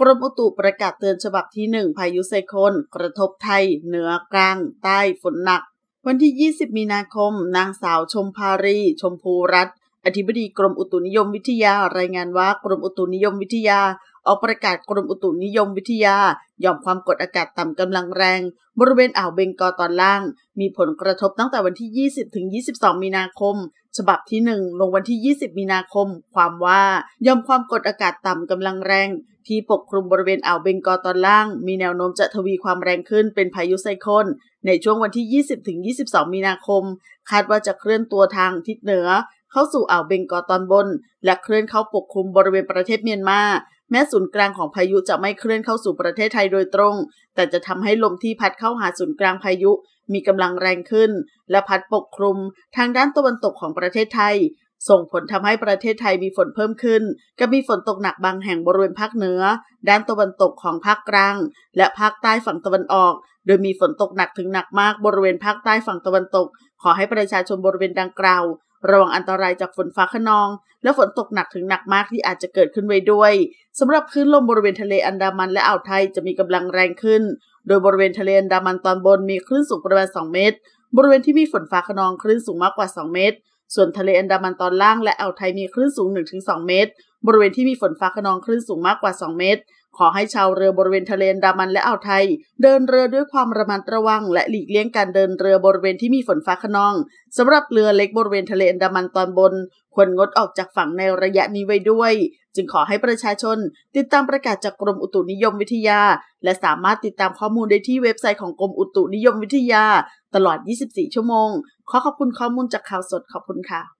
กรมอุตุประกาศเตือนฉบับที่1พายุไซโคลนกระทบไทยเหนือกลาง ใต้ฝนหนัก วันที่20มีนาคม นางสาวชมพารีชมพูรัตอธิบดีกรมอุตุนิยมวิทยารายงานว่ากรมอุตุนิยมวิทยา ออกประกาศกรมอุตุนิยมวิทยาย่อมความกดอากาศต่ำกำลังแรง บริเวณอ่าวเบงกอตอนล่าง มีผลกระทบตั้งแต่วันที่20ถึง22 มีนาคมฉบับที่หนึ่งลงวันที่ 20 มีนาคม ความว่ายอมความกดอากาศต่ำกำลังแรง ที่ปกคลุมบริเวณอ่าวเบงกอตอนล่าง มีแนวโน้มจะทวีความแรงขึ้นเป็นพายุไซคลนในช่วงวันที่ 20 ถึง 22 มีนาคม คาดว่าจะเคลื่อนตัวทางทิศเหนือเข้าสู่อ่าวเบงกอตอนบน และเคลื่อนเข้าปกคลุมบริเวณประเทศเมียนมาแม้ศูนย์กลางของพายุจะไม่เคลื่อนเข้าสู่ประเทศไทยโดยตรง แต่จะทำให้ลมที่พัดเข้าหาศูนย์กลางพายุมีกำลังแรงขึ้นและพัดปกคลุมทางด้านตะวันตกของประเทศไทย ส่งผลทำให้ประเทศไทยมีฝนเพิ่มขึ้นกับมีฝนตกหนักบางแห่งบริเวณภาคเหนือ ด้านตะวันตกของภาคกลาง และภาคใต้ฝั่งตะวันออก โดยมีฝนตกหนักถึงหนักมากบริเวณภาคใต้ฝั่งตะวันตก ขอให้ประชาชนบริเวณดังกล่าวระวังอันตรายจากฝนฟ้าขนอง และฝนตกหนักถึงหนักมากที่อาจจะเกิดขึ้นไว้ด้วย สำหรับคลื่นลมบริเวณทะเลอันดามันและอ่าวไทยจะมีกำลังแรงขึ้น โดยบริเวณทะเลอันดามันตอนบนมีคลื่นสูงประมาณ 2 เมตร บริเวณที่มีฝนฟ้าขนองคลื่นสูงมากกว่า 2 เมตร ส่วนทะเลอันดามันตอนล่างและอ่าวไทยมีคลื่นสูง 1-2 เมตร บริเวณที่มีฝนฟ้าขนองคลื่นสูงมากกว่า 2 เมตรขอให้ชาวเรือบริเวณทะเลนดามันและอ่าวไทย เดินเรือด้วยความระมัดระวังและหลีกเลี่ยงการเดินเรือบริเวณที่มีฝนฟ้าขนอง สำหรับเรือเล็กบริเวณทะเลนดามันตอนบน ควรงดออกจากฝั่งในระยะนี้ไว้ด้วย จึงขอให้ประชาชน ติดตามประกาศจากกรมอุตุนิยมวิทยา และสามารถติดตามข้อมูลได้ที่เว็บไซต์ของกรมอุตุนิยมวิทยา ตลอด 24 ชั่วโมง ขอขอบคุณข้อมูลจากข่าวสดขอบคุณค่ะ